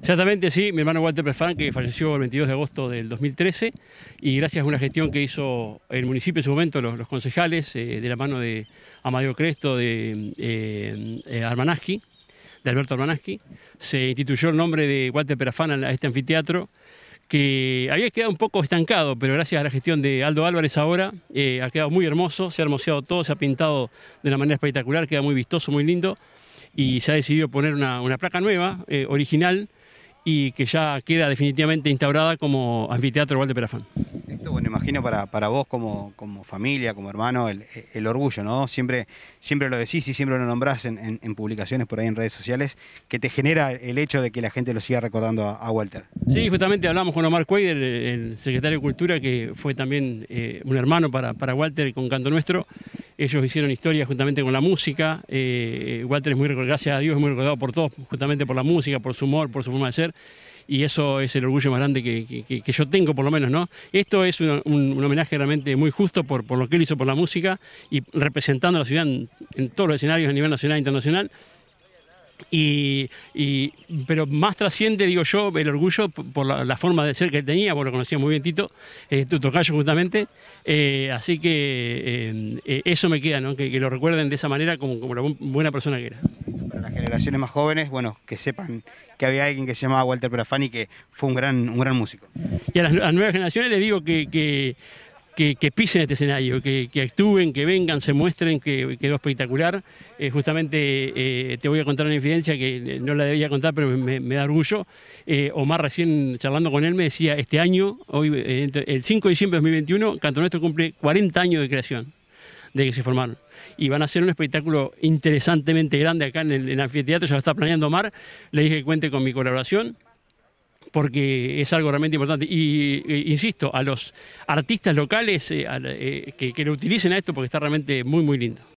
Exactamente, sí. Mi hermano Walter Perfán, que falleció el 22 de agosto del 2013, y gracias a una gestión que hizo el municipio en su momento, los, concejales, eh, de la mano de Amadeo Cresto, de eh, eh, de Alberto Armanaschi, se instituyó el nombre de Walter Perfán a este anfiteatro que había quedado un poco estancado, pero gracias a la gestión de Aldo Álvarez ahora ha quedado muy hermoso, se ha hermoseado todo, se ha pintado de una manera espectacular, queda muy vistoso, muy lindo, y se ha decidido poner una, placa nueva, original, y que ya queda definitivamente instaurada como anfiteatro Walter Perafán. Esto, bueno, imagino para, vos como, como familia, como hermano, el, orgullo, ¿no? Siempre, siempre lo decís y siempre lo nombrás en, publicaciones por ahí en redes sociales, que te genera el hecho de que la gente lo siga recordando a, Walter. Sí, justamente hablamos con Omar Cuey, el, secretario de Cultura, que fue también eh, un hermano para, para Walter con Canto Nuestro, ellos hicieron historia justamente con la música. Walter eh, es muy recordado, gracias a Dios, es muy recordado por todos, justamente por la música, por su humor, por su forma de ser. Y eso es el orgullo más grande que, yo tengo, por lo menos, ¿no? Esto es un, homenaje realmente muy justo por, por lo que él hizo por la música y representando a la ciudad en todos los escenarios a nivel nacional e internacional. Y, pero más trasciende, digo yo, el orgullo por la, forma de ser que él tenía, vos lo conocía muy bien Tito, eh, tu tocayo justamente. Eh, así que eh, eh, eso me queda, que, lo recuerden de esa manera como, la buena persona que era. Para las generaciones más jóvenes, bueno, que sepan que había alguien que se llamaba Walter Perafani que fue un gran, un gran músico. Y a las, nuevas generaciones les digo que, que que, pisen este escenario, que, actúen, que vengan, se muestren, que quedó espectacular. Eh, justamente eh, te voy a contar una evidencia que eh, no la debía contar, pero me, da orgullo. Omar recién charlando con él me decía, este año, hoy, el 5 de diciembre de 2021, Canto Nuestro cumple 40 años de creación, de que se formaron. Y van a hacer un espectáculo interesantemente grande acá en el, en el anfiteatro, ya lo está planeando Omar. Le dije que cuente con mi colaboración porque es algo realmente importante. Y eh, insisto, a los artistas locales eh, eh, que, que lo utilicen a esto porque está realmente muy, muy lindo.